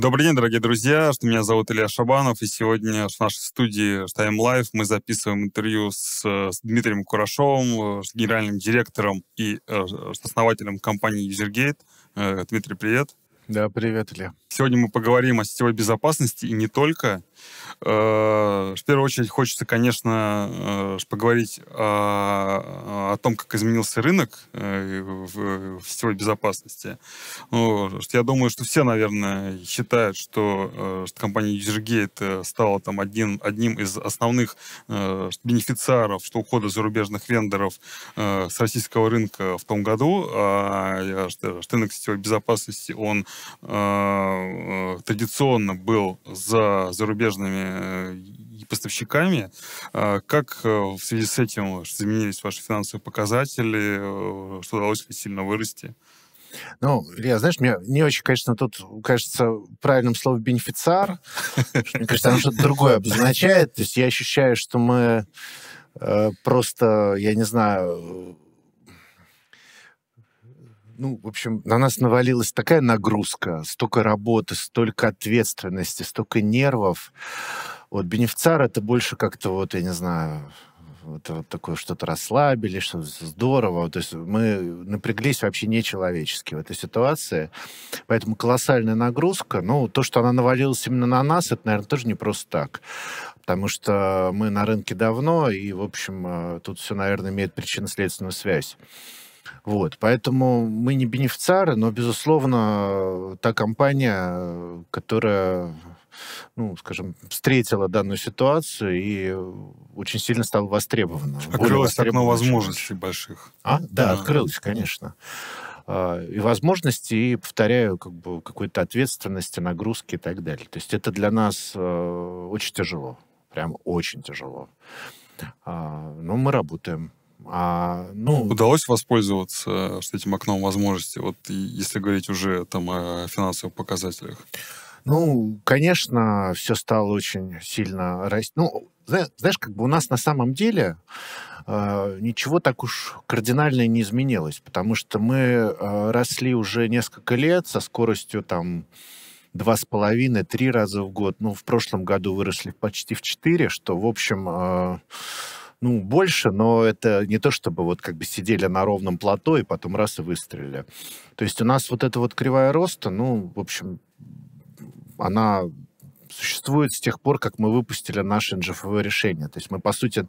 Добрый день, дорогие друзья. Что меня зовут Илья Шабанов, и сегодня в нашей студии Time Life мы записываем интервью с, э, с Дмитрием Курашовым, э, с генеральным директором и э, э основателем компании Usergate. Дмитрий, привет. Да, привет, Илья. Сегодня мы поговорим о сетевой безопасности и не только. Э, в первую очередь хочется, конечно, э, поговорить о, о том, как изменился рынок э, в, сетевой безопасности. Ну, я думаю, что все, наверное, считают, что, что компания UserGate стала там, один, одним из основных бенефициаров что ухода зарубежных вендоров с российского рынка в том году. А рынок сетевой безопасности, он Э, традиционно был за зарубежными э, поставщиками. А как э, в связи с этим изменились ваши финансовые показатели? Что удалось ли сильно вырасти? Ну, Илья, знаешь, мне не очень, конечно, тут кажется правильным словом бенефициар. Мне кажется, оно что-то другое обозначает. То есть я ощущаю, что мы просто, я не знаю, ну, в общем, на нас навалилась такая нагрузка, столько работы, столько ответственности, столько нервов. Вот бенефициар это больше как-то вот, я не знаю, вот, вот такое что-то расслабили, что здорово. То есть мы напряглись вообще нечеловечески в этой ситуации. Поэтому колоссальная нагрузка. Ну, то, что она навалилась именно на нас, это, наверное, тоже не просто так. Потому что мы на рынке давно, и, в общем, э, тут все, наверное, имеет причинно-следственную связь. Вот, поэтому мы не бенефициары, но, безусловно, та компания, которая, ну, скажем, встретила данную ситуацию и очень сильно стала востребована. Открылось окно возможностей больших. А? Да, да, открылось, конечно. А, и возможности, и, повторяю, как бы какой-то ответственности, нагрузки и так далее. То есть это для нас э, очень тяжело. Прям очень тяжело. А, но мы работаем. А, ну... Удалось воспользоваться э, этим окном возможности, вот если говорить уже там о финансовых показателях? Ну, конечно, все стало очень сильно расти. Ну, знаешь, как бы у нас на самом деле э, ничего так уж кардинально не изменилось, потому что мы э, росли уже несколько лет со скоростью там два с половиной, три раза в год. Ну, в прошлом году выросли почти в четыре, что, в общем, э, ну, больше, но это не то, чтобы вот как бы сидели на ровном плато и потом раз и выстрелили. То есть у нас вот эта вот кривая роста, ну, в общем, она существует с тех пор, как мы выпустили наше NGFV решение. То есть мы, по сути,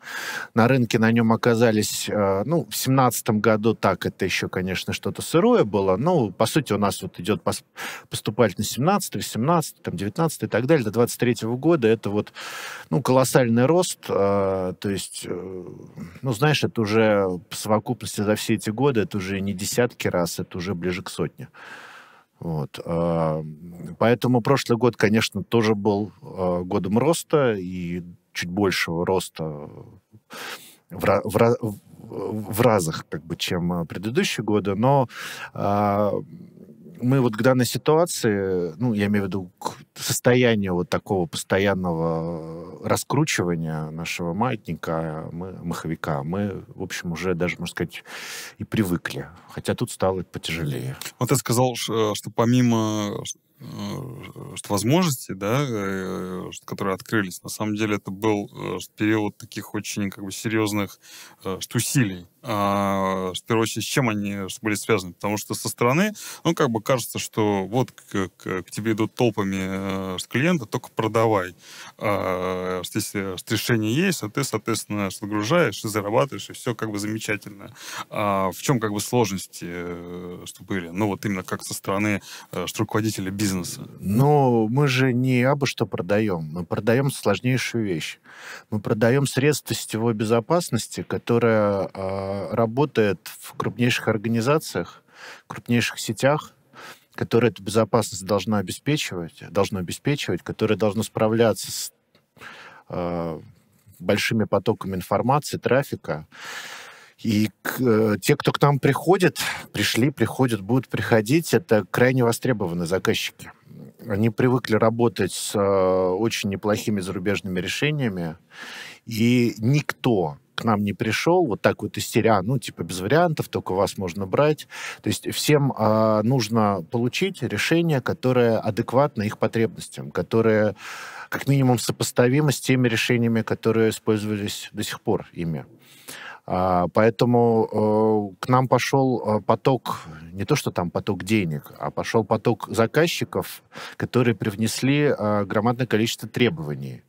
на рынке на нем оказались, э, ну, в семнадцатом году так, это еще, конечно, что-то сырое было, но, по сути, у нас вот идет поступательность 17 18 там, 19 и так далее, до 23 -го года. Это вот, ну, колоссальный рост, э, то есть, э, ну, знаешь, это уже по совокупности за все эти годы, это уже не десятки раз, это уже ближе к сотне. Вот. А, поэтому прошлый год, конечно, тоже был а, годом роста и чуть большего роста в, в, в разах, как бы, чем а, предыдущие годы, но мы вот к данной ситуации, ну, я имею в виду к состоянию вот такого постоянного раскручивания нашего маятника, мы, маховика, мы, в общем, уже даже, можно сказать, и привыкли. Хотя тут стало потяжелее. Вот ты сказал, э, что помимо э, что возможности, да, э, которые открылись, на самом деле это был период таких очень как бы серьезных что усилий а, в первую очередь, с чем они были связаны. Потому что со стороны, ну, как бы кажется, что вот к, к, к тебе идут толпами э, с клиента, только продавай. Э, а, здесь решение есть, а ты, соответственно, загружаешь и зарабатываешь, и все как бы замечательно. А в чем как бы сложности э, что были? Ну, вот именно как со стороны э, руководителя бизнеса. Ну, мы же не абы что продаем. Мы продаем сложнейшую вещь. Мы продаем средства сетевой безопасности, которая э, а, работает в крупнейших организациях, крупнейших сетях, которые эту безопасность должна обеспечивать, должно обеспечивать, которое должно справляться с э, большими потоками информации, трафика. И э, те, кто к нам приходит, пришли, приходят, будут приходить, это крайне востребованные заказчики. Они привыкли работать с э, очень неплохими зарубежными решениями, и никто к нам не пришел, вот так вот истеря, ну, типа, без вариантов, только вас можно брать. То есть всем э, нужно получить решение, которое адекватно их потребностям, которое как минимум сопоставимо с теми решениями, которые использовались до сих пор ими. А, поэтому э, к нам пошел э, поток, не то что там поток денег, а пошел поток заказчиков, которые привнесли э, громадное количество требований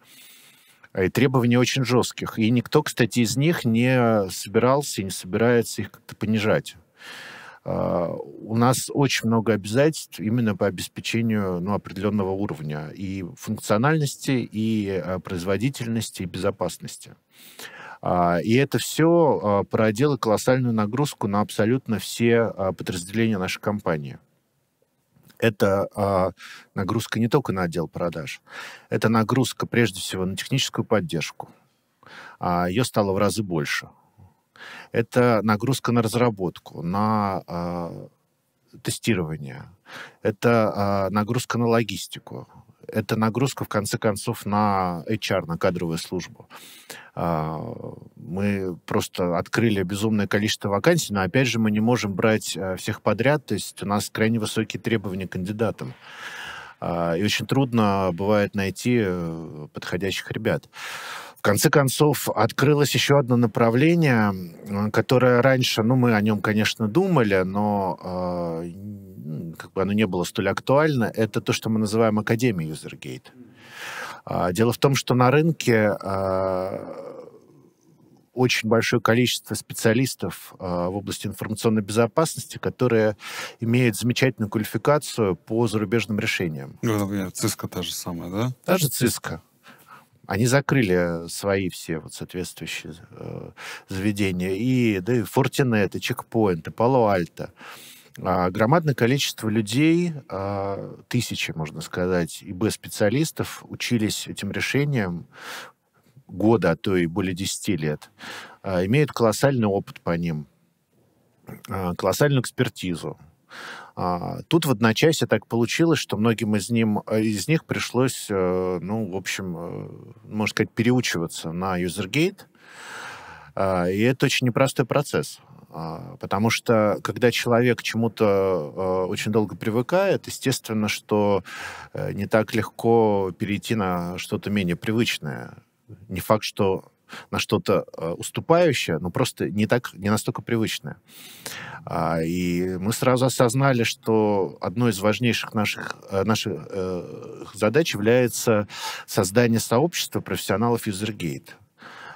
и э, требований очень жестких. И никто, кстати, из них не собирался и не собирается их как-то понижать. А, у нас очень много обязательств именно по обеспечению ну, определенного уровня и функциональности, и э, производительности, и безопасности. А, и это все э, породило колоссальную нагрузку на абсолютно все подразделения нашей компании – это а, нагрузка не только на отдел продаж, это нагрузка прежде всего на техническую поддержку. А ее стало в разы больше. Это нагрузка на разработку, на а, тестирование. Это а, нагрузка на логистику это нагрузка, в конце концов, на HR, на кадровую службу. А, мы просто открыли безумное количество вакансий, но, опять же, мы не можем брать э, всех подряд, то есть у нас крайне высокие требования к кандидатам. А, и очень трудно бывает найти э, подходящих ребят. В конце концов, открылось еще одно направление, которое раньше, ну, мы о нем, конечно, думали, но э, как бы оно не было столь актуально. Это то, что мы называем Академией Юзергейт. А, дело в том, что на рынке э, очень большое количество специалистов э, в области информационной безопасности, которые имеют замечательную квалификацию по зарубежным решениям. Ну, например, ЦИСКО та же самая, да? Та же ЦИСКО. Они закрыли свои все вот соответствующие э, заведения. И, да, и Fortinet, и Checkpoint, и Palo Alto. А, громадное количество людей, а, тысячи, можно сказать, и ИБ-специалистов учились этим решением года, а то и более 10 лет. А, имеют колоссальный опыт по ним, а, колоссальную экспертизу. А, тут в одночасье так получилось, что многим из, ним, э, из них пришлось, э, ну, в общем, э, можно сказать, переучиваться на UserGate, а, И это очень непростой процесс. А, потому что, когда человек к чему-то очень долго привыкает, естественно, что не так легко перейти на что-то менее привычное. Не факт, что на что-то э, уступающее, но просто не так, не настолько привычное. А, и мы сразу осознали, что одной из важнейших наших, э, наших э, задач является создание сообщества профессионалов Usergate.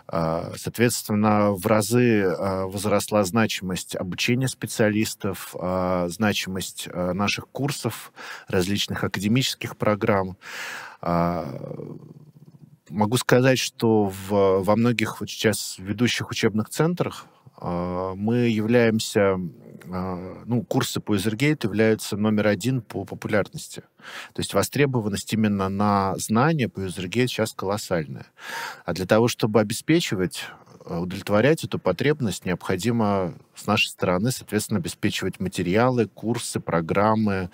А, соответственно, в разы а, возросла значимость обучения специалистов, значимость наших курсов, различных академических программ. Могу сказать, что в, во многих вот сейчас ведущих учебных центрах э, мы являемся, э, ну, курсы по Эзергейту являются номер один по популярности. То есть востребованность именно на знания по Эзергейту сейчас колоссальная. А для того, чтобы обеспечивать а, удовлетворять эту потребность, необходимо с нашей стороны, соответственно, обеспечивать материалы, курсы, программы,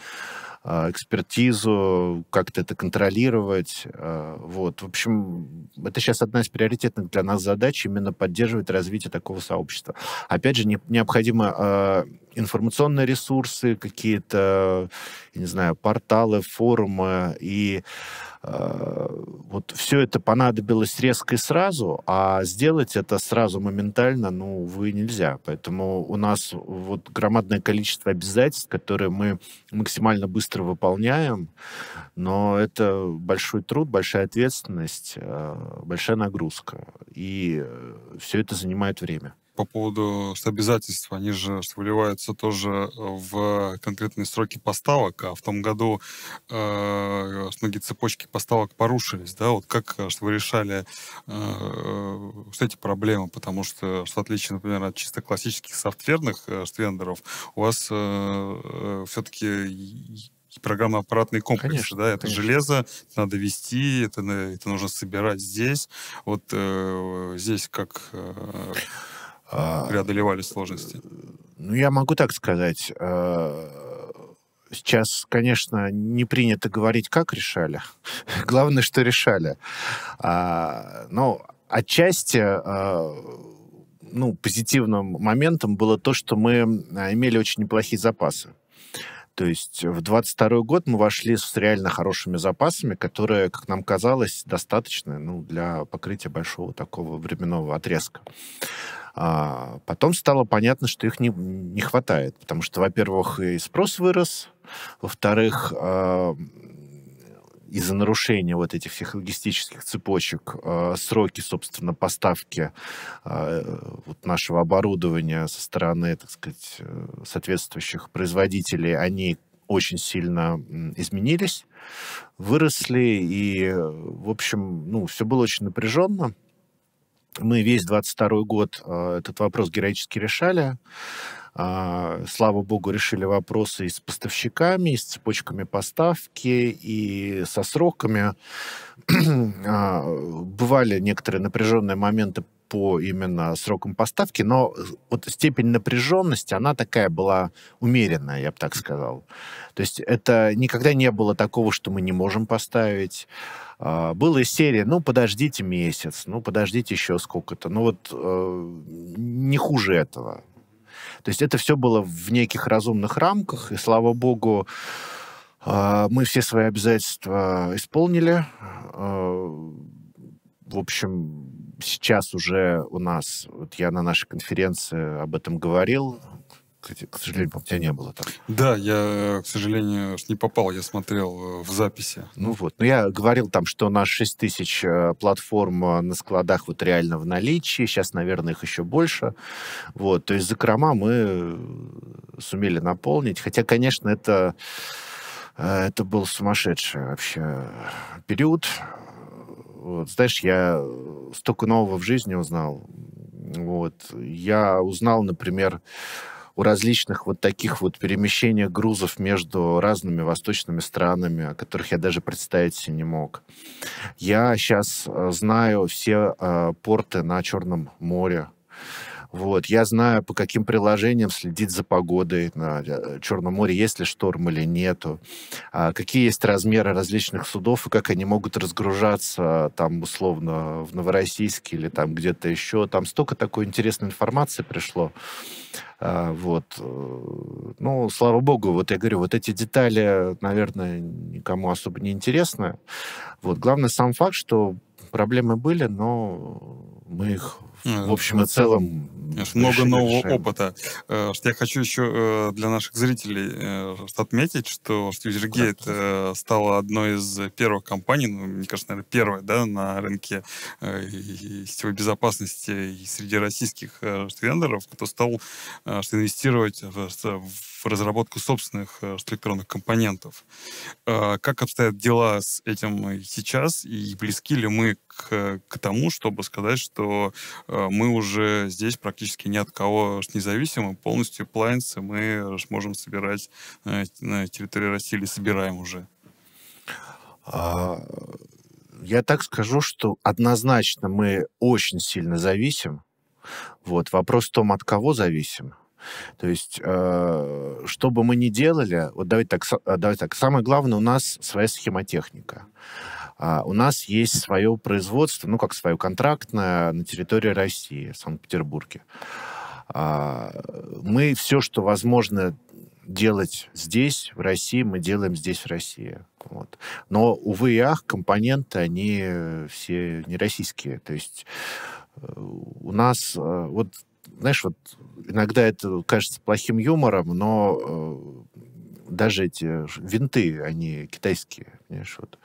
а, экспертизу, как-то это контролировать. А, вот. В общем, это сейчас одна из приоритетных для нас задач именно поддерживать развитие такого сообщества. Опять же, не, необходимо а, информационные ресурсы, какие-то, не знаю, порталы, форумы и Э, вот все это понадобилось резко и сразу, а сделать это сразу моментально, ну, вы нельзя. Поэтому у нас вот громадное количество обязательств, которые мы максимально быстро выполняем, но это большой труд, большая ответственность, э, большая нагрузка. И э, все это занимает время по поводу обязательств, они же выливаются тоже в конкретные сроки поставок, а в том году э, многие цепочки поставок порушились, да, вот как э, что вы решали э, что эти проблемы, потому что, что в отличие, например, от чисто классических софтверных э, вендоров, у вас э, э, все-таки программно-аппаратный комплекс, конечно, да, это конечно. железо, надо вести, это, это нужно собирать здесь, вот э, здесь как... Э, а, преодолевали сложности? Ну, я могу так сказать. Э, сейчас, конечно, не принято говорить, как решали. Главное, что решали. А, но отчасти э, ну, позитивным моментом было то, что мы э, имели очень неплохие запасы. То есть в 22 год мы вошли с реально хорошими запасами, которые, как нам казалось, достаточны ну, для покрытия большого такого временного отрезка. А потом стало понятно, что их не, не хватает, потому что, во-первых, и спрос вырос, во-вторых, э, из-за нарушения вот этих всех логистических цепочек э, сроки, собственно, поставки э, вот нашего оборудования со стороны, так сказать, э, соответствующих производителей, они очень сильно изменились, выросли, и, э, в общем, ну, все было очень напряженно. Мы весь 22 год э, этот вопрос героически решали. А, слава богу, решили вопросы и с поставщиками, и с цепочками поставки, и со сроками. А, бывали некоторые напряженные моменты по именно срокам поставки, но э, вот степень напряженности, она такая была умеренная, я бы так сказал. То есть это никогда не было такого, что мы не можем поставить. А, было из серии, ну, подождите месяц, ну, подождите еще сколько-то. Ну, вот э, не хуже этого. То есть это все было в неких разумных рамках, и, слава богу, а, мы все свои обязательства исполнили. А, в общем, сейчас уже у нас, вот я на нашей конференции об этом говорил, к сожалению, тебя не было там. Да, я, к сожалению, не попал, я смотрел э, в записи. Ну вот, но я говорил там, что у нас 6 тысяч э, платформ э, на складах вот реально в наличии, сейчас, наверное, их еще больше. Вот, то есть закрома мы сумели наполнить, хотя, конечно, это это был сумасшедший вообще период. Вот, знаешь, я э, столько нового в жизни узнал. Вот. Я узнал, например, у различных вот таких вот перемещениях грузов между разными восточными странами, о которых я даже представить себе не мог. Я сейчас э, знаю все э, порты на Черном море. Вот, я знаю, по каким приложениям следить за погодой на э, Черном море, есть ли шторм или нету, а какие есть размеры различных судов и как они могут разгружаться там условно в Новороссийске или там где-то еще. Там столько такой интересной информации пришло. А, вот. Э, ну, слава богу, вот я говорю, вот эти детали, наверное, никому особо не интересны. Вот. Главное сам факт, что проблемы были, но мы их Э, в общем и целом... много нового решаем. опыта. Э, а что я хочу еще э, для наших зрителей отметить, что Сьюзергейт стала одной из первых компаний, ну, мне кажется, наверное, первой да, на рынке сетевой безопасности и среди российских вендоров, кто стал что инвестировать в в разработку собственных электронных компонентов. Э, как обстоят дела с этим сейчас, и близки ли мы к, к тому, чтобы сказать, что э, мы уже здесь практически ни от кого не зависимы, полностью плайнсы мы можем собирать э, на территории России или собираем уже? А, я так скажу, что однозначно мы очень сильно зависим. Вот. Вопрос в том, от кого зависим. То есть, э, что бы мы ни делали, вот давайте так, э, давайте так, самое главное, у нас своя схемотехника. А, у нас есть свое производство, ну, как свое контрактное, на территории России, в Санкт-Петербурге. А, мы все, что возможно делать здесь, в России, мы делаем здесь, в России. Вот. Но, увы и ах, компоненты, они все не российские. То есть э, у нас э, вот знаешь, вот иногда это кажется плохим юмором, но э, даже эти винты, они китайские, понимаешь, вот,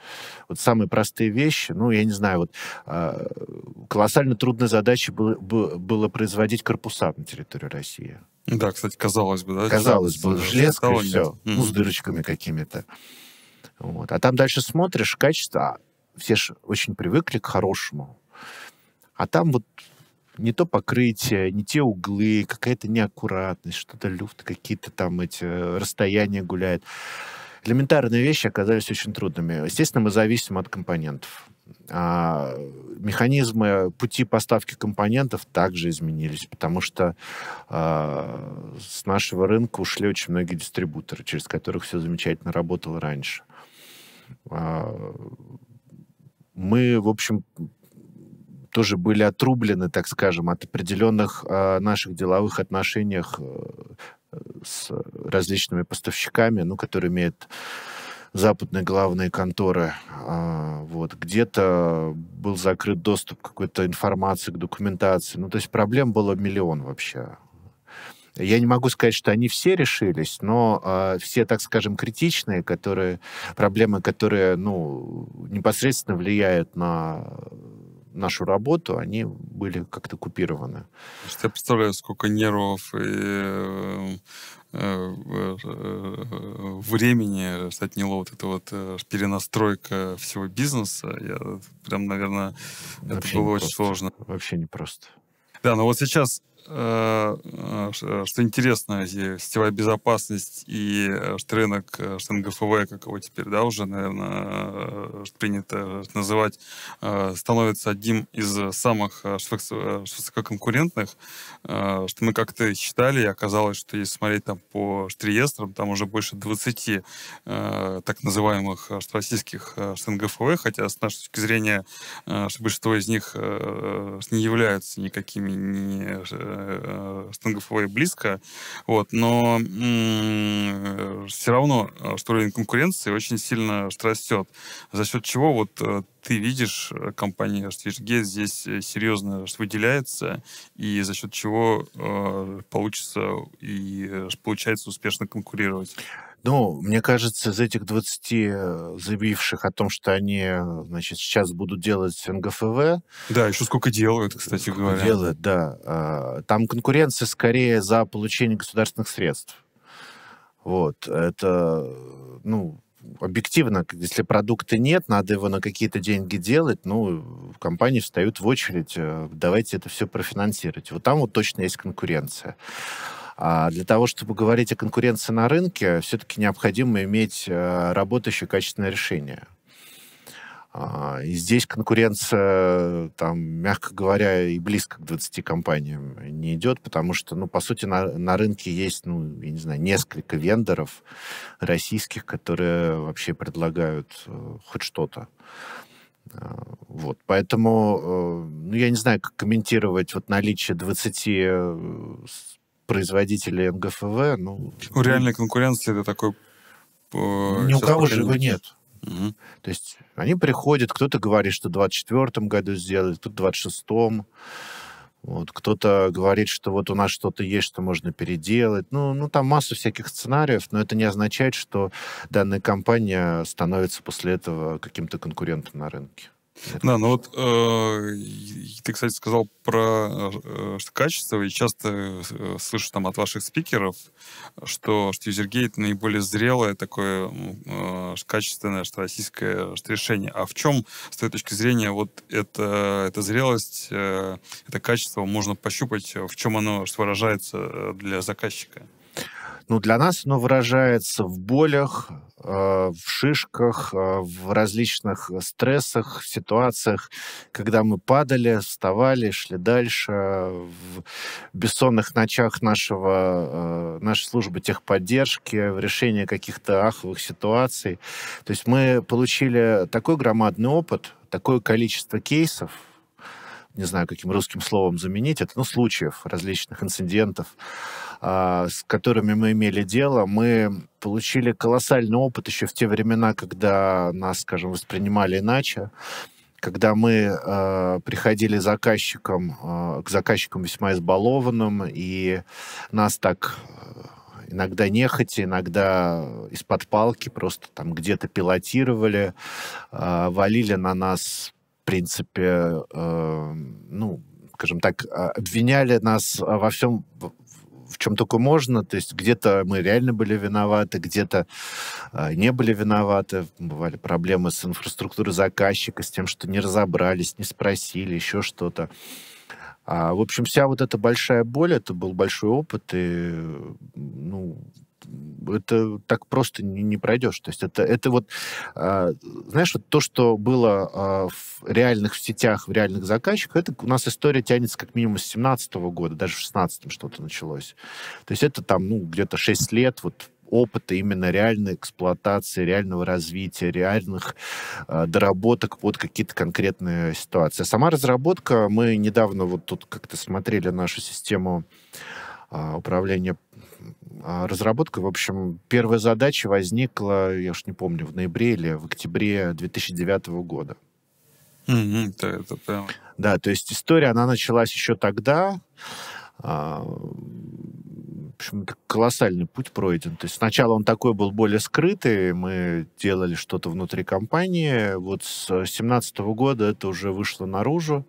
вот самые простые вещи, ну, я не знаю, вот э, колоссально трудной задачей было, было производить корпуса на территории России. Да, кстати, казалось бы, да? Казалось бы, железка и все, ну, с дырочками какими-то. Вот. А там дальше смотришь, качество, а все же очень привыкли к хорошему. А там вот не то покрытие, не те углы, какая-то неаккуратность, что-то люфт, какие-то там эти э, расстояния гуляют. Элементарные вещи оказались очень трудными. Естественно, мы зависим от компонентов. А механизмы пути поставки компонентов также изменились, потому что а, с нашего рынка ушли очень многие дистрибуторы, через которых все замечательно работало раньше. А, мы, в общем, тоже были отрублены, так скажем, от определенных э, наших деловых отношениях э, с различными поставщиками, ну, которые имеют западные главные конторы. А, вот. Где-то был закрыт доступ к какой-то информации, к документации. Ну, то есть проблем было миллион вообще. Я не могу сказать, что они все решились, но э, все, так скажем, критичные, которые, проблемы, которые ну, непосредственно влияют на нашу работу, они были как-то купированы. Я представляю, сколько нервов и э, э, времени отняло вот эта вот э, перенастройка всего бизнеса. Я прям, наверное, Вообще это было очень просто. сложно. Вообще непросто. Да, но вот сейчас Э, что интересно, сетевая безопасность и э, рынок ШТНГФВ, э, как его теперь, да, уже, наверное, принято называть, становится одним из самых высококонкурентных, что мы как-то считали, и оказалось, что если смотреть там по реестрам, там уже больше 20 так называемых российских ШТНГФВ, хотя с нашей точки зрения, большинство из них не являются никакими не э, стангофобия близко, вот, но все равно э, уровень конкуренции очень сильно растет, за счет чего вот э, ты видишь, э, компания HTG здесь серьезно выделяется, и за счет чего получится и получается успешно конкурировать. Ну, мне кажется, из этих 20 э, заявивших о том, что они, э, значит, сейчас будут делать НГФВ... Да, еще сколько делают, кстати сколько говоря. Делают, да. А, там конкуренция скорее за получение государственных средств. Вот, это, ну, объективно, если продукта нет, надо его на какие-то деньги делать, ну, компании встают в очередь, э, давайте это все профинансировать. Вот там вот точно есть конкуренция. А для того, чтобы говорить о конкуренции на рынке, все-таки необходимо иметь э, работающее качественное решение. А, и здесь конкуренция, там, мягко говоря, и близко к 20 компаниям не идет, потому что, ну, по сути, на, на рынке есть, ну, я не знаю, несколько вендоров российских, которые вообще предлагают э, хоть что-то. А, вот, поэтому, э, ну, я не знаю, как комментировать вот наличие 20 производителей НГФВ. Ну, у ну, реальной конкуренции это такой... Э, Ни у кого же его нет. Угу. То есть они приходят, кто-то говорит, что в 2024 году сделают, кто-то в 2026. Вот, кто-то говорит, что вот у нас что-то есть, что можно переделать. Ну, ну, там масса всяких сценариев, но это не означает, что данная компания становится после этого каким-то конкурентом на рынке. Да, ну вот э, ты, кстати, сказал про э, качество, и часто э, слышу там от ваших спикеров, что, что UserGate наиболее зрелое такое э, качественное что российское что решение. А в чем, с твоей точки зрения, вот это, эта зрелость, э, это качество можно пощупать, в чем оно что выражается э, для заказчика? Ну, для нас оно выражается в болях, э, в шишках, э, в различных э, стрессах, в ситуациях, когда мы падали, вставали, шли дальше, в бессонных ночах нашего, нашей службы техподдержки, в решении каких-то аховых ситуаций. То есть мы получили такой громадный опыт, такое количество кейсов, не знаю, каким русским словом заменить это, ну, случаев, различных инцидентов, э, с которыми мы имели дело, мы получили колоссальный опыт еще в те времена, когда нас, скажем, воспринимали иначе, когда мы э, приходили заказчикам, э, а, к заказчикам весьма избалованным, и нас так э, иногда нехотя, иногда из-под палки просто там где-то пилотировали, э, валили на нас принципе, э, ну, скажем так, а, обвиняли нас а, во всем, в чем только можно. То есть где-то мы реально были виноваты, где-то э, не были виноваты. Бывали проблемы с инфраструктурой заказчика, с тем, что не разобрались, не спросили, еще что-то. А, в общем, вся вот эта большая боль, это был большой опыт, и ну, это так просто не, не пройдешь. То есть это, это вот, э, знаешь, вот то, что было э, в реальных сетях, в реальных заказчиках, это у нас история тянется как минимум с 17 -го года, даже в 16 что-то началось. То есть это там, ну, где-то 6 лет вот опыта именно реальной эксплуатации, реального развития, реальных э, доработок под какие-то конкретные ситуации. сама разработка, мы недавно вот тут как-то смотрели нашу систему управления а, разработкой. В общем, первая задача возникла, я уж не помню, в ноябре или в октябре 2009 года. Mm-hmm, это, это прям... Да, то есть история, она началась еще тогда. А, в общем, колоссальный путь пройден. То есть сначала он такой был более скрытый, мы делали что-то внутри компании. Вот с 2017 года это уже вышло наружу.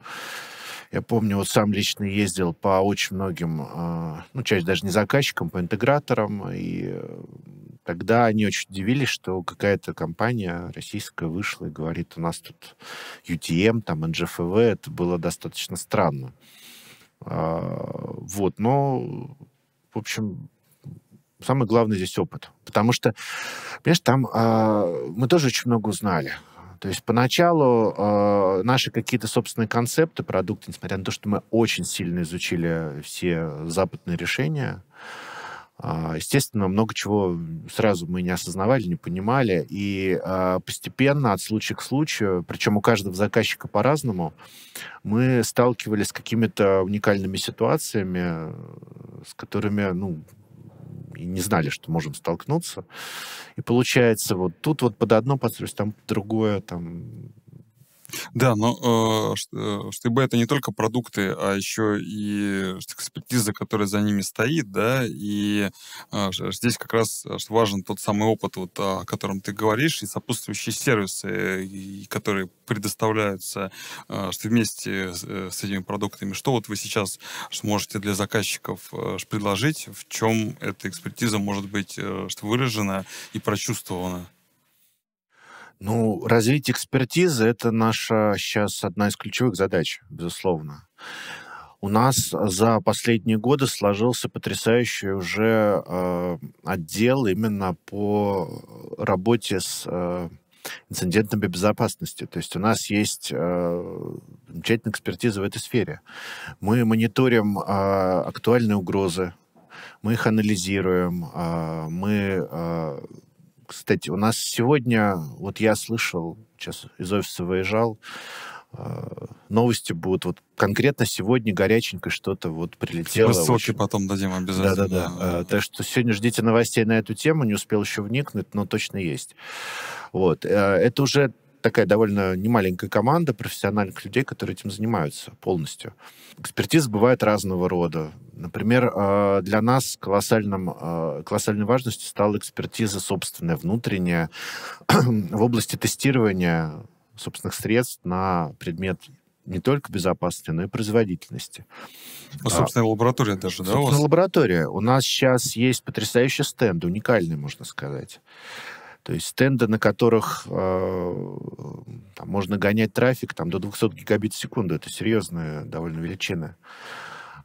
Я помню, вот сам лично ездил по очень многим, а, ну, часть даже не заказчикам, по интеграторам, и э, тогда они очень удивились, что какая-то компания российская вышла и говорит, у нас тут UTM, эм, там, NGFV, это было достаточно странно. А, вот, но, в общем, самое главное здесь опыт. Потому что, понимаешь, там а, мы тоже очень много узнали. То есть поначалу э, наши какие-то собственные концепты, продукты, несмотря на то, что мы очень сильно изучили все западные решения, э, естественно, много чего сразу мы не осознавали, не понимали. И э, постепенно, от случая к случаю, причем у каждого заказчика по-разному, мы сталкивались с какими-то уникальными ситуациями, с которыми, ну, и не знали, что можем столкнуться. И получается, вот тут вот под одно подстроюсь, там другое, там да, но э, э, чтобы это не только продукты, а еще и э, экспертиза, которая за ними стоит, да, и э, здесь как раз э, важен тот самый опыт, вот, о котором ты говоришь, и сопутствующие сервисы, и, которые предоставляются э, вместе с, с этими продуктами. Что вот вы сейчас сможете для заказчиков э, предложить, в чем эта экспертиза может быть э, выражена и прочувствована? Ну, развитие экспертизы — это наша сейчас одна из ключевых задач, безусловно. У нас а, за последние годы сложился потрясающий уже э, отдел именно по работе с э, а, инцидентной безопасности. То есть у нас есть э, замечательная экспертиза в этой сфере. Мы мониторим э, актуальные угрозы, мы их анализируем, мы кстати, у нас сегодня, вот я слышал, сейчас из офиса выезжал, а, новости будут вот конкретно сегодня горяченько что-то вот прилетело. ссылки потом дадим обязательно. Да-да-да. А, так что сегодня ждите новостей на эту тему, не успел еще вникнуть, но точно есть. Вот. А, это уже такая довольно немаленькая команда профессиональных людей, которые этим занимаются полностью. Экспертизы бывают разного рода. Например, а, для нас колоссальным, а, колоссальной важностью стала экспертиза собственная, внутренняя, в области тестирования собственных средств на предмет не только безопасности, но и производительности. Ну, собственно, а, лаборатория даже, да? Собственная у вас? лаборатория. У нас сейчас есть потрясающий стенд, уникальный, можно сказать. То есть стенды, на которых э, там, можно гонять трафик там, до 200 гигабит в секунду, это серьезная довольно величина.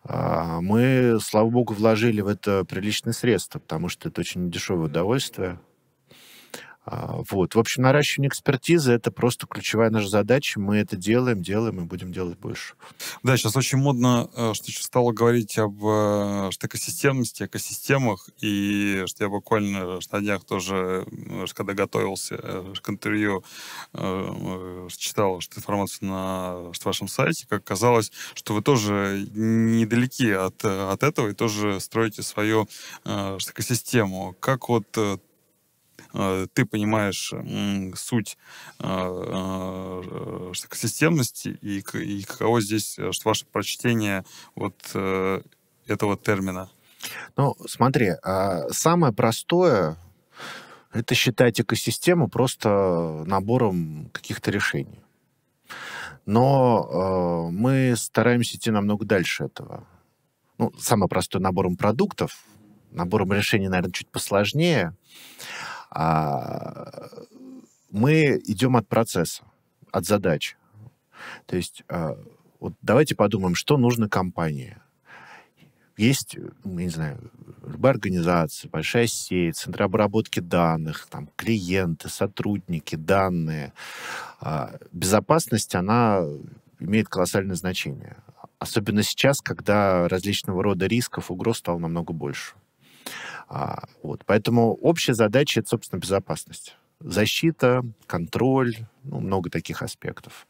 Э, мы, слава богу, вложили в это приличные средства, потому что это очень дешевое удовольствие. А, вот. В общем, наращивание экспертизы — это просто ключевая наша задача. Мы это делаем, делаем и будем делать больше. Да, сейчас очень модно, э, что стало говорить об э, что экосистемности, экосистемах. И что я буквально на днях тоже, когда готовился э, к интервью, читал что информацию на что вашем сайте. Как казалось, что вы тоже недалеки от, от этого и тоже строите свою экосистему. Как вот Э, ты понимаешь суть экосистемности э, э, и, и каково здесь ваше прочтение вот этого термина? Ну, смотри, а, самое простое это считать экосистему просто набором каких-то решений. Но э, мы стараемся идти намного дальше этого. Ну, самое простое набором продуктов, набором решений, наверное, чуть посложнее. А мы идем от процесса, от задач. То есть а, вот давайте подумаем, что нужно компании. Есть, ну, я не знаю, любая организация, большая сеть, центры обработки данных, там, клиенты, сотрудники, данные. А, безопасность, она имеет колоссальное значение. Особенно сейчас, когда различного рода рисков, угроз стало намного больше. А, вот, поэтому общая задача это, собственно, безопасность. Защита, контроль, ну, много таких аспектов.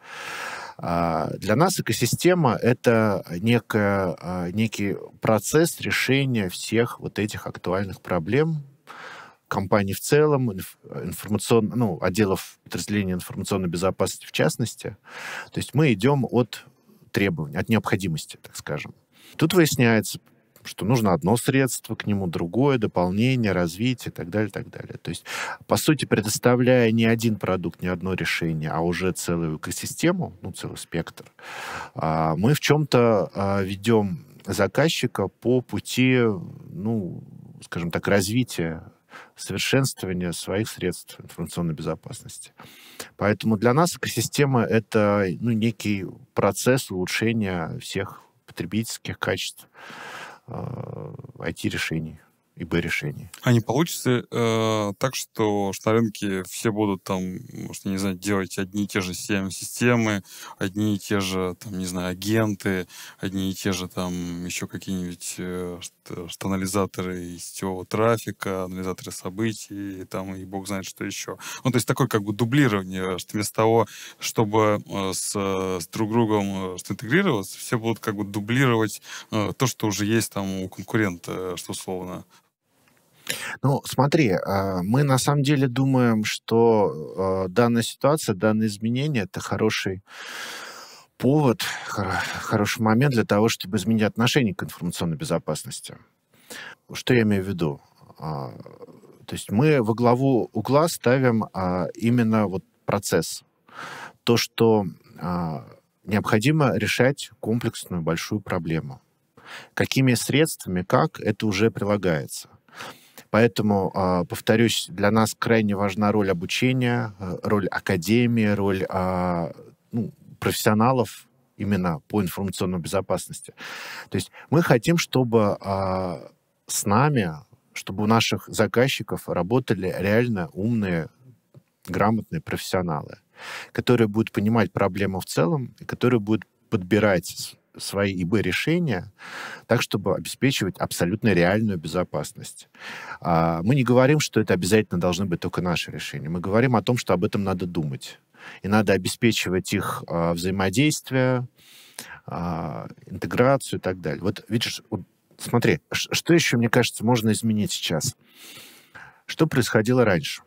А, для нас экосистема это некая, а, некий процесс решения всех вот этих актуальных проблем, компаний в целом, информацион, ну, отделов подразделения информационной безопасности в частности. То есть мы идем от требований, от необходимости, так скажем. Тут выясняется, что нужно одно средство к нему, другое, дополнение, развитие и так далее, так далее. То есть, по сути, предоставляя не один продукт, не одно решение, а уже целую экосистему, ну, целый спектр, а, мы в чем-то а, ведем заказчика по пути, ну, скажем так, развития совершенствования своих средств информационной безопасности. Поэтому для нас экосистема — это ну, некий процесс улучшения всех потребительских качеств IT-решений. А, и Б-решений. А не получится э, так, что, что на рынке все будут там, может, не знаю, делать одни и те же CM-системы, одни и те же, там, не знаю, агенты, одни и те же там еще какие-нибудь э, что анализаторы сетевого трафика, анализаторы событий, и, там, и бог знает, что еще. Ну, то есть такое как бы дублирование, что вместо того, чтобы э, с, с друг другом э, что интегрироваться, все будут как бы дублировать э, то, что уже есть там у конкурента, э, что условно ну, смотри, а, мы на самом деле думаем, что а, данная ситуация, данные изменения – это хороший повод, хороший момент для того, чтобы изменить отношение к информационной безопасности. Что я имею в виду? А, то есть мы во главу угла ставим именно вот процесс. То, что необходимо решать комплексную большую проблему. Какими средствами, как, это уже прилагается. Поэтому, а, повторюсь, для нас крайне важна роль обучения, э, роль академии, роль а, ну, профессионалов именно по информационной безопасности. То есть мы хотим, чтобы а, с нами, чтобы у наших заказчиков работали реально умные, грамотные профессионалы, которые будут понимать проблему в целом и которые будут подбирать свои ИБ-решения так, чтобы обеспечивать абсолютно реальную безопасность. А, мы не говорим, что это обязательно должны быть только наши решения. Мы говорим о том, что об этом надо думать. И надо обеспечивать их а, взаимодействие, а, интеграцию и так далее. Вот видишь, вот, смотри, что еще, мне кажется, можно изменить сейчас? Что происходило раньше?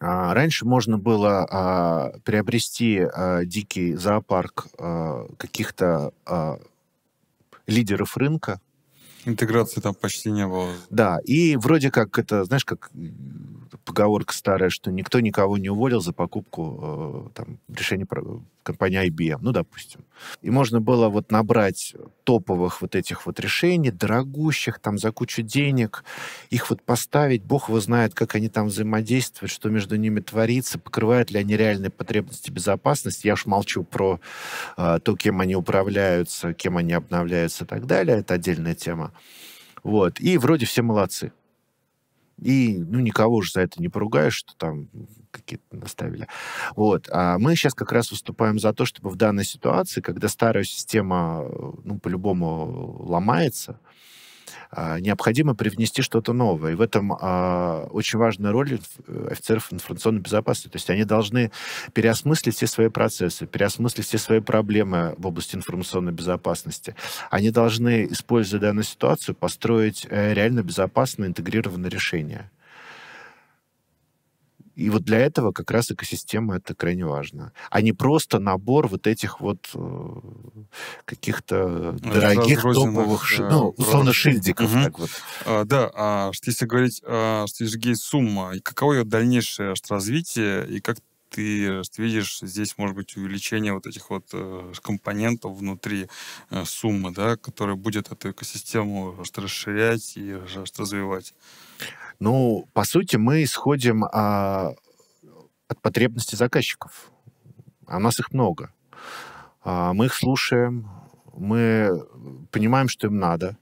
А, раньше можно было а, приобрести а, дикий зоопарк а, каких-то а, лидеров рынка. Интеграции там почти не было. Да, и вроде как это, знаешь, как поговорка старая, что никто никого не уволил за покупку э, там, решения компании IBM, ну, допустим. И можно было вот набрать топовых вот этих вот решений, дорогущих, там, за кучу денег, их вот поставить, бог его знает, как они там взаимодействуют, что между ними творится, покрывают ли они реальные потребности безопасности. Я уж молчу про э, то, кем они управляются, кем они обновляются и так далее. Это отдельная тема. Вот. И вроде все молодцы. И, ну, никого же за это не поругаешь, что там какие-то наставили. Вот. А мы сейчас как раз выступаем за то, чтобы в данной ситуации, когда старая система, э, ну, по-любому ломается, а, необходимо привнести что-то новое. И в этом а, очень важная роль офицеров информационной безопасности. То есть они должны переосмыслить все свои процессы, переосмыслить все свои проблемы в области информационной безопасности. Они должны, используя данную ситуацию, построить э, реально безопасное интегрированное решение. И вот для этого как раз экосистема это крайне важно, а не просто набор вот этих вот э, каких-то ну, дорогих топовых, да, ну, условно, шильдиков. Угу. Так вот. а, да, а что если говорить, а, что есть сумма, и каково ее дальнейшее что развитие, и как ты что видишь здесь, может быть, увеличение вот этих вот э, компонентов внутри э, суммы, да, которая будет эту экосистему что расширять и что развивать. Ну, по сути, мы исходим а, от потребностей заказчиков. А у нас их много. А, мы их слушаем, мы понимаем, что им надо.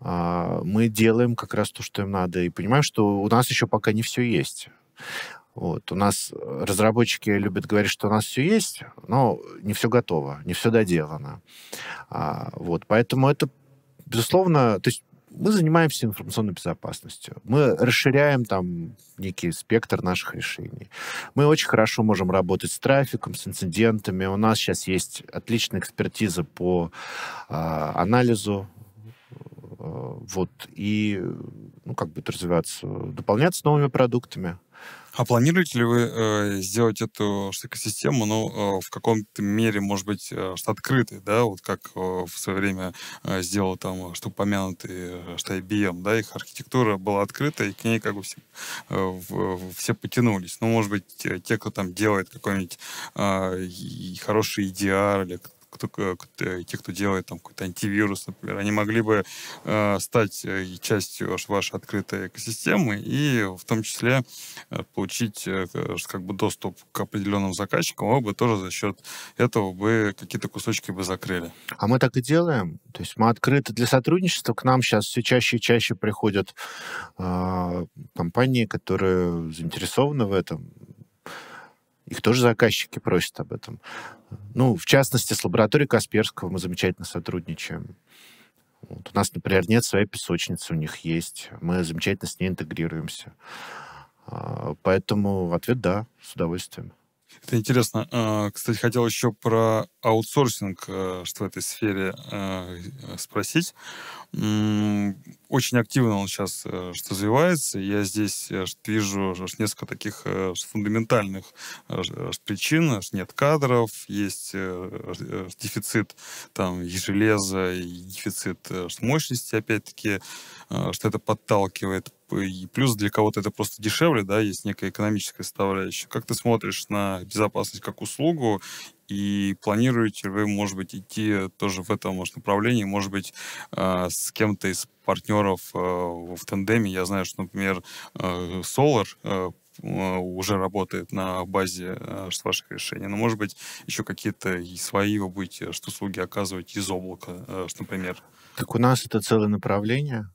А, мы делаем как раз то, что им надо, и понимаем, что у нас еще пока не все есть. Вот. У нас разработчики любят говорить, что у нас все есть, но не все готово, не все доделано. А, вот. Поэтому это, безусловно, то есть мы занимаемся информационной безопасностью. Мы расширяем там некий спектр наших решений. Мы очень хорошо можем работать с трафиком, с инцидентами. У нас сейчас есть отличная экспертиза по э, анализу. Э, вот, и ну, как будет развиваться, дополняться новыми продуктами. А планируете ли вы э, сделать эту экосистему, ну, э, в каком-то мере, может быть, э, что открытой, да, вот как э, в свое время э, сделал там, э, э, что упомянутый, что IBM, да, их архитектура была открыта, и к ней как бы все, э, в, все потянулись. Ну, может быть, те, кто там делает какой-нибудь э, хороший EDR или кто, э, э, те, кто делает там какой-то антивирус, например, они могли бы э, стать э, частью вашей открытой экосистемы и в том числе получить э, как бы доступ к определенным заказчикам, вы бы тоже за счет этого бы какие-то кусочки бы закрыли. А мы так и делаем. То есть мы открыты для сотрудничества. К нам сейчас все чаще и чаще приходят э, компании, которые заинтересованы в этом, их тоже заказчики просят об этом. Ну, в частности, с лабораторией Касперского мы замечательно сотрудничаем. Вот. У нас, например, нет своей песочницы, у них есть. Мы замечательно с ней интегрируемся. А, поэтому ответ да, с удовольствием. Это интересно. А, кстати, хотел еще про аутсорсинг, э, что в этой сфере э, э, спросить. Очень активно он сейчас что развивается. Я здесь вижу несколько таких фундаментальных причин. Нет кадров, есть дефицит там, и железа, дефицит мощности, опять-таки, что это подталкивает и плюс для кого-то это просто дешевле, да, есть некая экономическая составляющая. Как ты смотришь на безопасность как услугу и планируете вы, может быть, идти тоже в этом может, направлении, может быть, а, с кем-то из партнеров э, в тандеме. Я знаю, что, например, э, Solar э, Э, уже работает на базе э, ваших решений. Но, ну, может быть, еще какие-то свои вы будете что услуги оказывать из облака, э, например? Так у нас это целое направление.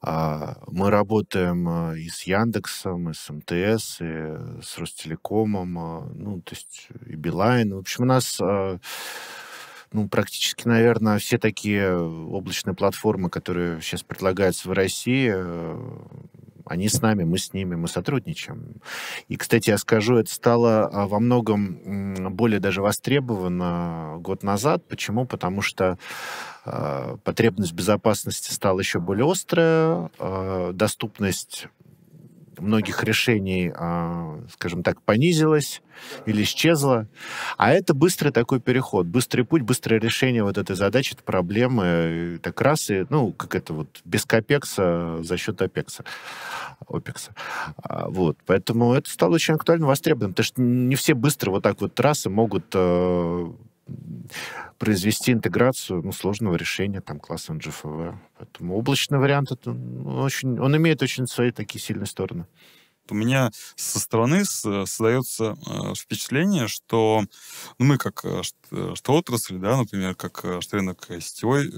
А, мы работаем и с Яндексом, и с МТС, и с Ростелекомом, ну, то есть и Билайн. В общем, у нас ну, практически, наверное, все такие облачные платформы, которые сейчас предлагаются в России, они с нами, мы с ними, мы сотрудничаем. И, кстати, я скажу, это стало а, во многом более даже востребовано год назад. Почему? Потому что а, потребность безопасности стала еще более острая, а, доступность многих решений, а, скажем так, понизилась или исчезла. А это быстрый такой переход, быстрый путь, быстрое решение вот этой задачи, этой проблемы. И так раз и, ну, как это вот, без капекса за счет опекса. Опекса. А, вот. Поэтому это стало очень актуально, востребованным. Потому что не все быстро вот так вот трассы могут э, произвести интеграцию ну, сложного решения там, класса NGFV. Поэтому облачный вариант это, ну, очень, он имеет очень свои такие сильные стороны. У меня со стороны создается э, впечатление, что ну, мы как э, э, что отрасль, да, например, как что рынок сетевой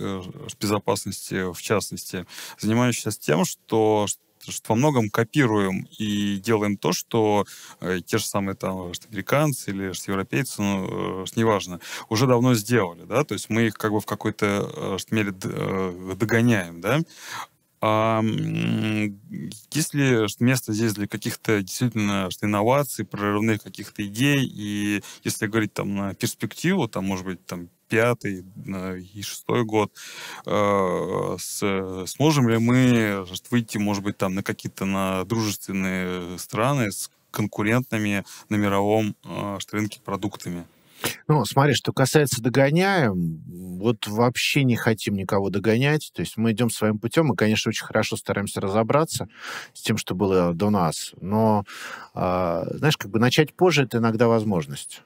безопасности, в частности, занимаемся сейчас тем, что что во многом копируем и делаем то, что э, те же самые там э, что американцы или что европейцы, ну, э, что неважно, уже давно сделали, да, то есть мы их как бы в какой-то э, мере э, догоняем, да. А есть ли место здесь для каких-то действительно что инноваций, прорывных каких-то идей? И если говорить там на перспективу, там, может быть, там пятый и шестой год, э, с, сможем ли мы выйти, может быть, там на какие-то на дружественные страны с конкурентными на мировом э, рынке продуктами? Ну, смотри, что касается догоняем, вот вообще не хотим никого догонять. То есть мы идем своим путем. Мы, конечно, очень хорошо стараемся разобраться с тем, что было до нас. Но, э, знаешь, как бы начать позже это иногда возможность.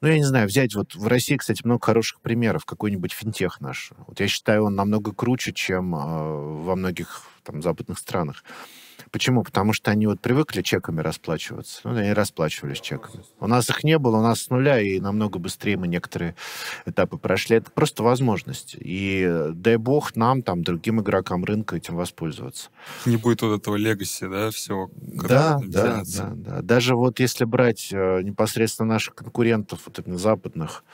Ну, я не знаю, взять вот в России, кстати, много хороших примеров, какой-нибудь финтех наш. Вот я считаю, он намного круче, чем э, во многих там западных странах. Почему? Потому что они вот привыкли чеками расплачиваться. Ну, они расплачивались чеками. У нас их не было, у нас с нуля, и намного быстрее мы некоторые этапы прошли. Это просто возможность. И дай бог нам, там, другим игрокам рынка этим воспользоваться. Не будет вот этого легаси, да, всего? Да, да, да, да. Даже вот если брать э, непосредственно наших конкурентов, вот именно западных,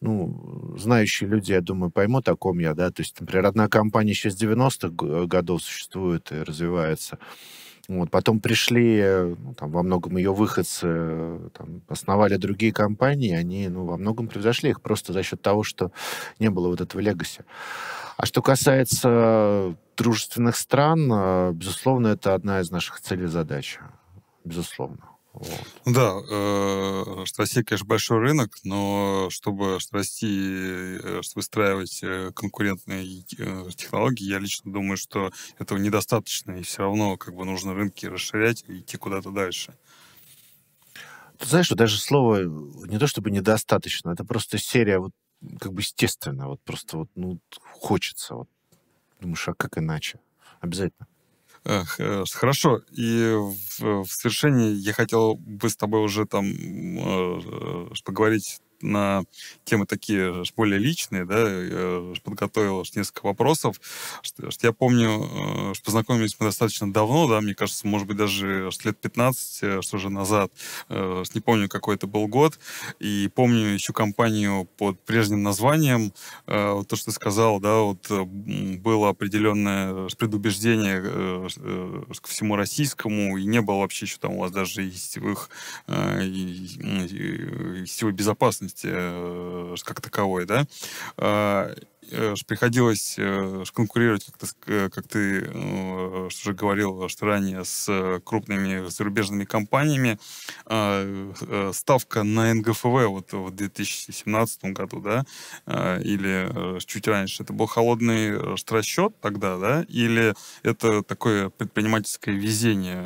ну, знающие люди, я думаю, поймут, о ком я, да, то есть, например, одна компания еще с 90-х годов существует и развивается, вот, потом пришли, э, ну, там, во многом ее выходцы, э, там, основали другие компании, они, ну, во многом превзошли их просто за счет того, что не было вот этого легаси. А что касается дружественных стран, э, безусловно, это одна из наших целей и задач, безусловно. Вот. Да, э, Россия, конечно, большой рынок, но чтобы расти, э, выстраивать э, конкурентные э, технологии, я лично думаю, что этого недостаточно, и все равно как бы нужно рынки расширять и идти куда-то дальше. Ты знаешь, что даже слово не то чтобы недостаточно, это просто серия вот как бы естественно, вот просто вот ну хочется, вот думаешь, а как иначе? Обязательно. Э, хорошо. И в, в, завершении я хотел бы с тобой уже там поговорить на темы такие более личные, да, э, подготовил несколько вопросов. Что, я помню, э, что познакомились мы достаточно давно, да, мне кажется, может быть, даже лет 15, э, что же назад, не помню, какой это был год, и помню еще компанию под прежним названием, то, что ты сказал, да, вот было определенное предубеждение ко всему российскому, и не было вообще еще там у вас даже и сетевых, и, и, и сетевой безопасности, деятельности э, как таковой, да, а, э, приходилось э, конкурировать, как ты, как ты что говорил что ранее, с крупными зарубежными компаниями. А, ставка на НГФВ вот в 2017 году, да, а, или чуть раньше, это был холодный штрасчет тогда, да, или это такое предпринимательское везение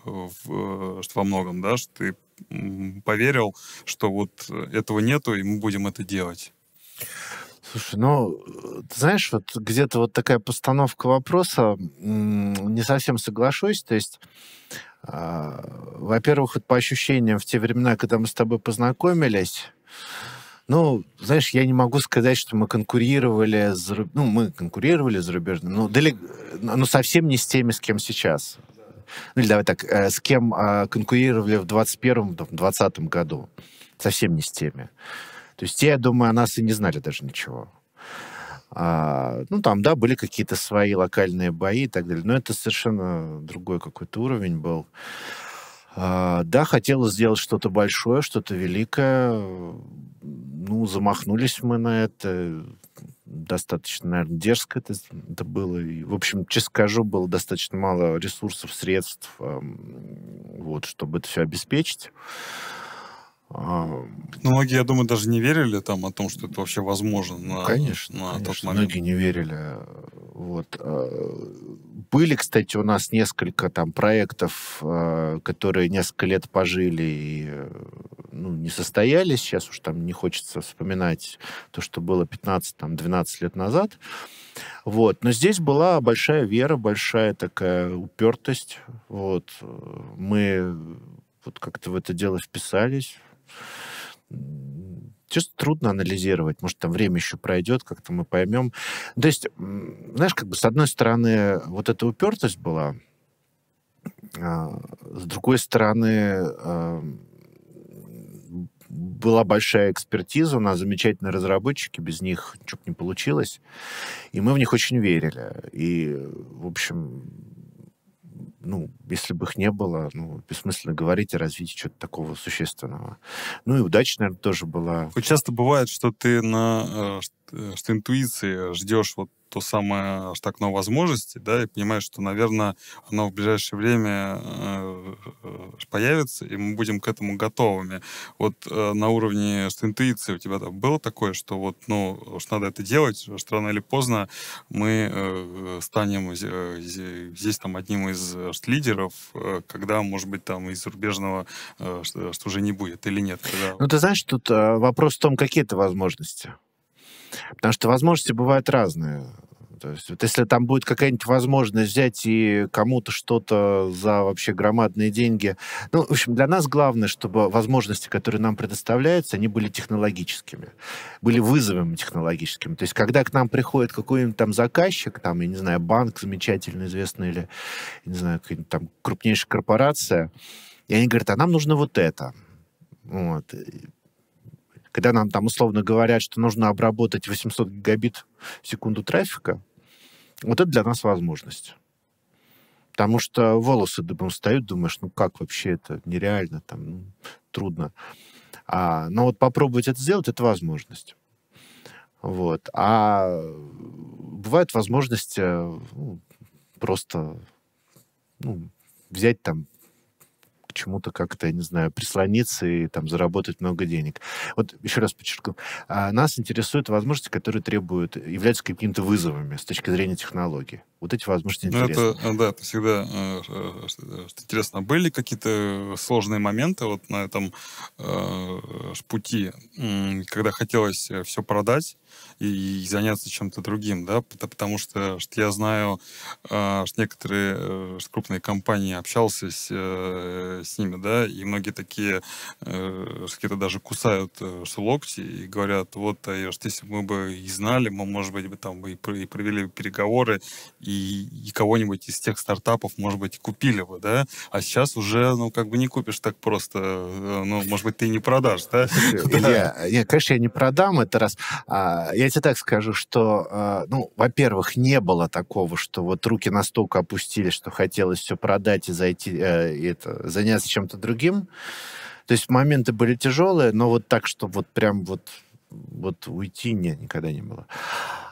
что во многом, да, что ты поверил, что вот этого нету, и мы будем это делать. Слушай, ну, ты знаешь, вот где-то вот такая постановка вопроса, не совсем соглашусь. То есть, э, во-первых, вот по ощущениям в те времена, когда мы с тобой познакомились, ну, знаешь, я не могу сказать, что мы конкурировали, за, ну, мы конкурировали зарубежным, но далеко, но ну, совсем не с теми, с кем сейчас ну или давай так, э, с кем а, конкурировали в 2021-2020 году. Совсем не с теми. То есть те, я думаю, о нас и не знали даже ничего. А, ну, там, да, были какие-то свои локальные бои и так далее, но это совершенно другой какой-то уровень был. А, да, хотелось сделать что-то большое, что-то великое. Ну, замахнулись мы на это достаточно, наверное, дерзко это, это было. И, в общем, честно скажу, было достаточно мало ресурсов, средств, эм, вот, чтобы это все обеспечить. А, многие, я думаю, даже не верили там о том, что это вообще возможно на, конечно, на конечно, тот Многие не верили. Вот. А, были, кстати, у нас несколько там проектов, а, которые несколько лет пожили и ну, не состоялись. Сейчас уж там не хочется вспоминать то, что было 15-12 лет назад. Вот. Но здесь была большая вера, большая такая упертость. Вот. Мы вот как-то в это дело вписались Честно, трудно анализировать. Может, там время еще пройдет, как-то мы поймем. То есть, знаешь, как бы с одной стороны вот эта упертость была, а, с другой стороны была большая экспертиза, у нас замечательные разработчики, без них ничего не получилось. И мы в них очень верили. И, в общем, ну, если бы их не было, ну, бессмысленно говорить о развитии чего-то такого существенного. Ну и удача, наверное, тоже была. Часто бывает, что ты на э, Э, что интуиции ждешь вот то самое что окно возможности, да, и понимаешь, что, наверное, оно в ближайшее время э, э, появится, и мы будем к этому готовыми. Вот на уровне что интуиции у тебя там было такое, что вот, ну, что надо это делать, что рано или поздно мы станем здесь там одним из лидеров, когда, может быть, там из зарубежного что уже не будет или нет. Когда... Ну, ты знаешь, тут вопрос в том, какие это возможности. Потому что возможности бывают разные. То есть вот если там будет какая-нибудь возможность взять и кому-то что-то за вообще громадные деньги... Ну, в общем, для нас главное, чтобы возможности, которые нам предоставляются, они были технологическими, были вызовами технологическими. То есть когда к нам приходит какой-нибудь там заказчик, там, я не знаю, банк замечательно известный или, я не знаю, какая-нибудь там крупнейшая корпорация, и они говорят, а нам нужно вот это. Вот когда нам там условно говорят, что нужно обработать 800 гигабит в секунду трафика, вот это для нас возможность. Потому что волосы дыбом встают, думаешь, ну как вообще это нереально, там ну, трудно. А, но вот попробовать это сделать, это возможность. Вот. А бывают возможности э, ну, просто ну, взять там почему то как-то, я не знаю, прислониться и там заработать много денег. Вот еще раз подчеркну. А, нас интересуют возможности, которые требуют, являются какими-то вызовами с точки зрения технологии. Вот эти возможности ну, интересны. Это, да, это всегда э, что интересно. Были какие-то сложные моменты вот на этом э, пути, когда хотелось э, все продать, и, заняться чем-то другим, да, потому что, что я знаю, а, что некоторые э, что крупные компании общался с, э, с ними, да, и многие такие э, какие-то даже кусают что локти и говорят, вот, что а если бы мы бы и знали, мы, может быть, бы там и, и провели переговоры, и, и кого-нибудь из тех стартапов, может быть, купили бы, да, а сейчас уже, ну, как бы не купишь так просто, ну, может быть, ты и не продашь, да? Илья, я, конечно, я не продам, это раз. А, а, я тебе так скажу, что, а, ну, во-первых, не было такого, что вот руки настолько опустились, что хотелось все продать и зайти, э, и это, заняться чем-то другим. То есть моменты были тяжелые, но вот так, чтобы вот прям вот вот уйти нет, никогда не было.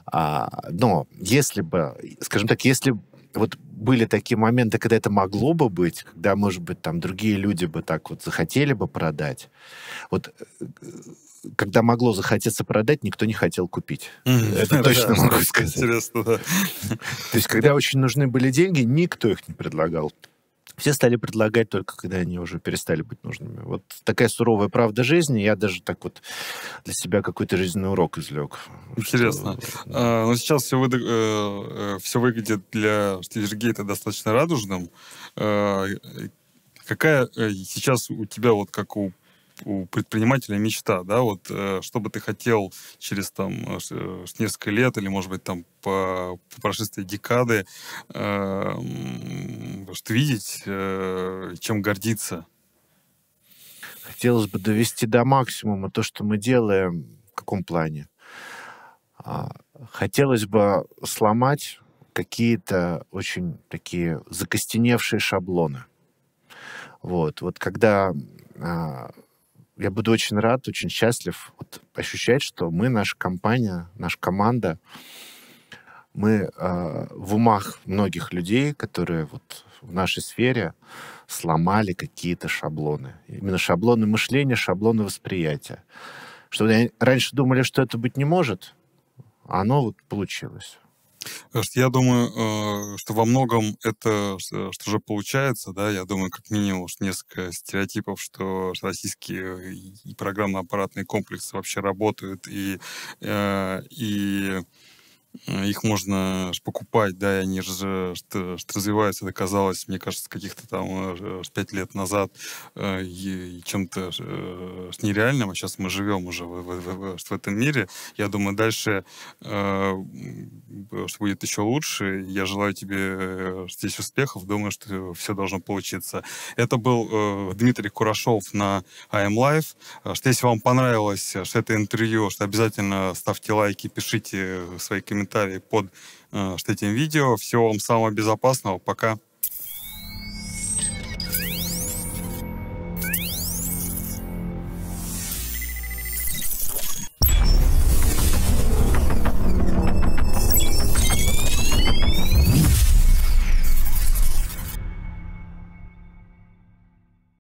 А, но если бы, скажем так, если вот были такие моменты, когда это могло бы быть, когда, может быть, там другие люди бы так вот захотели бы продать. Вот э, когда могло захотеться продать, никто не хотел купить. Mm-hmm. Это точно да, могу сказать. Интересно, да. То есть, когда очень нужны были деньги, никто их не предлагал. Все стали предлагать только, когда они уже перестали быть нужными. Вот такая суровая правда жизни. Я даже так вот для себя какой-то жизненный урок извлек. Интересно. Что... А, но ну, сейчас все, вы... Э, э, все выглядит для Штильгейта достаточно радужным. А, какая э, сейчас у тебя, вот как у у предпринимателя мечта, да, вот э, что бы ты хотел через там э, э, несколько лет или, может быть, там по, по прошествии декады э, что видеть, э, чем гордиться? Хотелось бы довести до максимума то, что мы делаем, в каком плане. А, хотелось бы сломать какие-то очень такие закостеневшие шаблоны. Вот, вот когда а, я буду очень рад, очень счастлив вот, ощущать, что мы, наша компания, наша команда, мы э, в умах многих людей, которые вот в нашей сфере сломали какие-то шаблоны. Именно шаблоны мышления, шаблоны восприятия. Что раньше думали, что это быть не может, а оно вот получилось. Я думаю, э, что во многом это э, что же получается, да, я думаю, как минимум, что несколько стереотипов, что российские э, программно-аппаратные комплексы вообще работают, и, и Э, их можно покупать, да, и они же что, что развиваются, это казалось, мне кажется, каких-то там э, пять лет назад э, чем-то нереальным, а сейчас мы живем уже в, в, в, в этом мире. Я думаю, дальше э, что будет еще лучше. Я желаю тебе здесь успехов, думаю, что все должно получиться. Это был э, Дмитрий Курашов на IM Life. Что если вам понравилось что это интервью, что обязательно ставьте лайки, пишите свои комментарии комментарии под э, этим видео. Всего вам самого безопасного. Пока.